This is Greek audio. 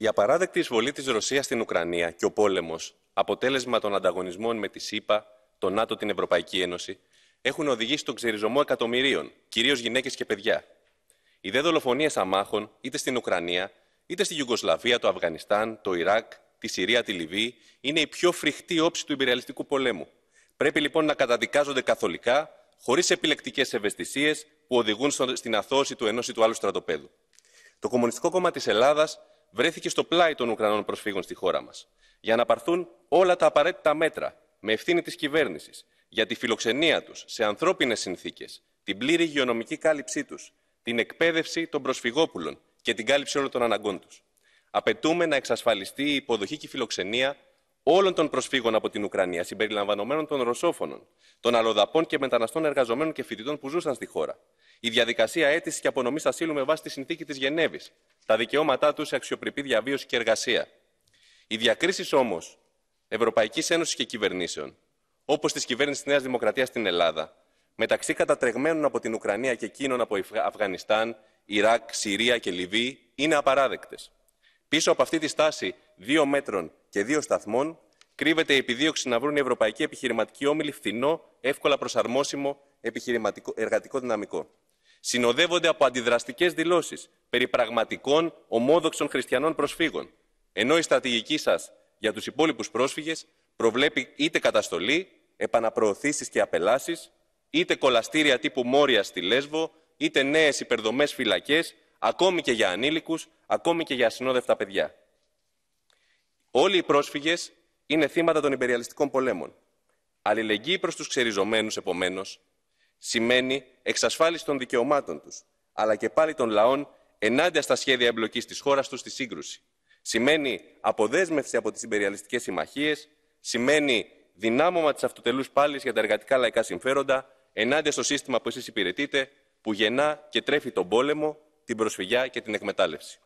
Η απαράδεκτη εισβολή της Ρωσίας στην Ουκρανία και ο πόλεμος, αποτέλεσμα των ανταγωνισμών με τη ΣΥΠΑ, τον ΝΑΤΟ, την Ευρωπαϊκή Ένωση, έχουν οδηγήσει στον ξεριζωμό εκατομμυρίων, κυρίως γυναίκες και παιδιά. Οι δε δολοφονίες αμάχων, είτε στην Ουκρανία, είτε στη Ιουγκοσλαβία, το Αφγανιστάν, το Ιράκ, τη Συρία, τη Λιβύη, είναι η πιο φρικτή όψη του υπεριαλιστικού πολέμου. Πρέπει λοιπόν να καταδικάζονται καθολικά, χωρίς επιλεκτικές ευαισθησίες που οδηγούν στην αθώωση του ενός ή του άλλου στρατοπέδου. Το Κομμουνιστικό Κόμμα της Ελλάδας βρέθηκε στο πλάι των Ουκρανών προσφύγων στη χώρα μας, για να πάρθουν όλα τα απαραίτητα μέτρα με ευθύνη της κυβέρνησης για τη φιλοξενία τους σε ανθρώπινες συνθήκες, την πλήρη υγειονομική κάλυψή τους, την εκπαίδευση των προσφυγόπουλων και την κάλυψη όλων των αναγκών τους. Απαιτούμε να εξασφαλιστεί η υποδοχή και η φιλοξενία όλων των προσφύγων από την Ουκρανία, συμπεριλαμβανομένων των Ρωσόφωνων, των αλλοδαπών και μεταναστών εργαζομένων και φοιτητών που ζούσαν στη χώρα, η διαδικασία αίτησης και απονομής ασύλου με βάση τη συνθήκη της Γενέβης, τα δικαιώματά τους σε αξιοπρεπή διαβίωση και εργασία. Οι διακρίσεις όμως Ευρωπαϊκής Ένωσης και κυβερνήσεων, όπως της κυβέρνησης τη Νέας Δημοκρατίας στην Ελλάδα, μεταξύ κατατρεγμένων από την Ουκρανία και εκείνων από Αφγανιστάν, Ιράκ, Συρία και Λιβύη, είναι απαράδεκτες. Πίσω από αυτή τη στάση δύο μέτρων και δύο σταθμών κρύβεται η επιδίωξη να βρουν οι ευρωπαϊκοί επιχειρηματικοί φθηνό, εύκολα προσαρμόσιμο επιχειρηματικό εργατικό δυναμικό συνοδεύονται από αντιδραστικές δηλώσεις περί πραγματικών ομόδοξων χριστιανών προσφύγων, ενώ η στρατηγική σας για τους υπόλοιπους πρόσφυγες προβλέπει είτε καταστολή, επαναπροωθήσεις και απελάσεις, είτε κολαστήρια τύπου Μόρια στη Λέσβο, είτε νέες υπερδομές φυλακές, ακόμη και για ανήλικους, ακόμη και για ασυνόδευτα παιδιά. Όλοι οι πρόσφυγες είναι θύματα των υπεριαλιστικών πολέμων. Αλληλεγγύη προς τους ξεριζωμένους, επομένως, σημαίνει εξασφάλιση των δικαιωμάτων τους, αλλά και πάλι των λαών ενάντια στα σχέδια εμπλοκής της χώρας τους στη σύγκρουση. Σημαίνει αποδέσμευση από τις υπεριαλιστικές συμμαχίες, σημαίνει δυνάμωμα της αυτοτελούς πάλης για τα εργατικά λαϊκά συμφέροντα, ενάντια στο σύστημα που εσείς υπηρετείτε, που γεννά και τρέφει τον πόλεμο, την προσφυγιά και την εκμετάλλευση.